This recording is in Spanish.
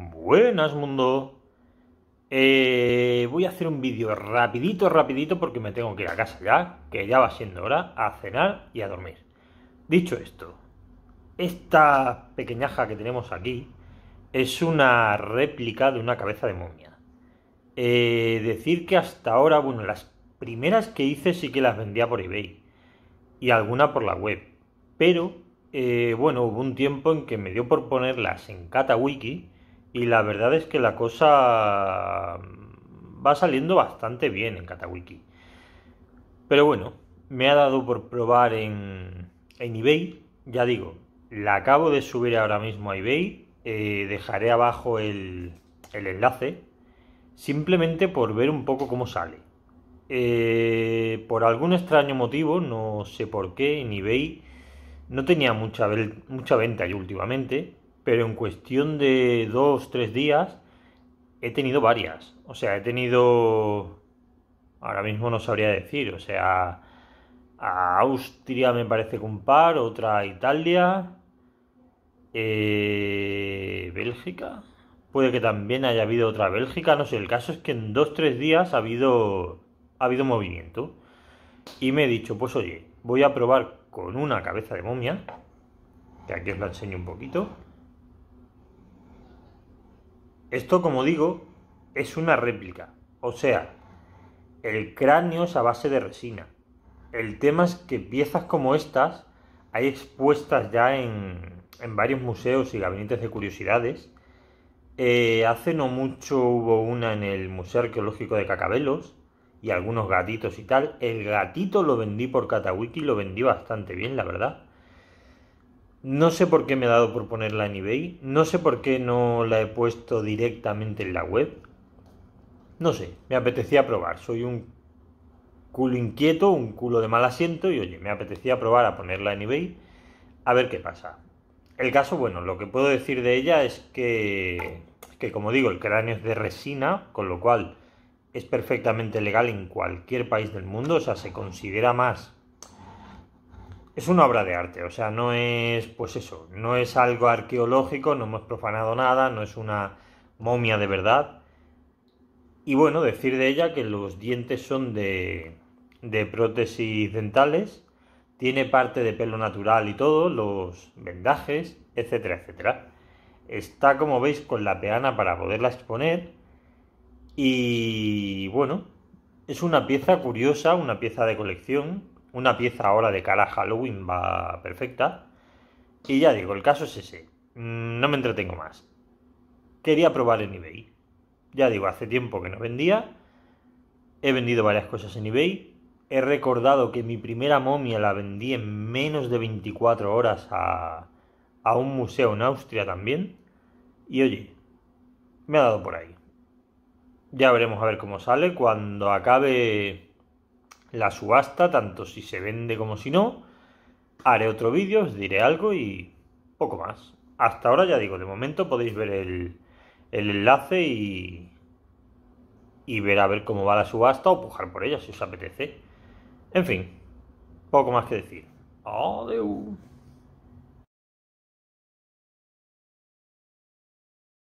Buenas mundo. Eh, voy a hacer un vídeo rapidito, rapidito porque me tengo que ir a casa ya, que ya va siendo hora, a cenar y a dormir. Dicho esto, esta pequeñaja que tenemos aquí es una réplica de una cabeza de momia. Eh, decir que hasta ahora, bueno, las primeras que hice sí que las vendía por eBay y alguna por la web, pero eh, bueno, hubo un tiempo en que me dio por ponerlas en CataWiki y la verdad es que la cosa va saliendo bastante bien en Katawiki. Pero bueno, me ha dado por probar en, eBay. Ya digo, la acabo de subir ahora mismo a eBay. Eh, dejaré abajo el, enlace. Simplemente por ver un poco cómo sale. Eh, por algún extraño motivo, no sé por qué, en eBay no tenía mucha, mucha venta y últimamente pero en cuestión de dos, tres días he tenido varias. O sea, he tenido... Ahora mismo no sabría decir, o sea, a Austria me parece que un par, otra Italia, eh, Bélgica, puede que también haya habido otra Bélgica, no sé, el caso es que en dos, tres días ha habido, ha habido movimiento. Y me he dicho, pues oye, voy a probar con una cabeza de momia, que aquí os la enseño un poquito. Esto, como digo, es una réplica, o sea, el cráneo es a base de resina. El tema es que piezas como estas hay expuestas ya en, varios museos y gabinetes de curiosidades. Eh, hace no mucho hubo una en el Museo Arqueológico de Cacabelos y algunos gatitos y tal. El gatito lo vendí por Catawiki, lo vendí bastante bien, la verdad. No sé por qué me he dado por ponerla en eBay. No sé por qué no la he puesto directamente en la web. No sé, me apetecía probar. Soy un culo inquieto, un culo de mal asiento y oye, me apetecía probar a ponerla en eBay a ver qué pasa. El caso, bueno, lo que puedo decir de ella es que, que como digo, el cráneo es de resina, con lo cual es perfectamente legal en cualquier país del mundo, o sea, se considera más es una obra de arte, o sea, no es, pues eso, no es algo arqueológico, no hemos profanado nada, no es una momia de verdad. Y bueno, decir de ella que los dientes son de, de prótesis dentales, tiene parte de pelo natural y todo, los vendajes, etcétera, etcétera. Está, como veis, con la peana para poderla exponer. Y bueno, es una pieza curiosa, una pieza de colección una pieza ahora de cara a Halloween va perfecta. Y ya digo, el caso es ese. Mm, no me entretengo más. Quería probar en eBay. Ya digo, hace tiempo que no vendía. He vendido varias cosas en eBay. He recordado que mi primera momia la vendí en menos de 24 horas a, a un museo en Austria también. Y oye, me ha dado por ahí. Ya veremos a ver cómo sale cuando acabe la subasta, tanto si se vende como si no. Haré otro vídeo, os diré algo y poco más. Hasta ahora ya digo, de momento podéis ver el, enlace y, y ver a ver cómo va la subasta o pujar por ella si os apetece. En fin, poco más que decir. Adiós.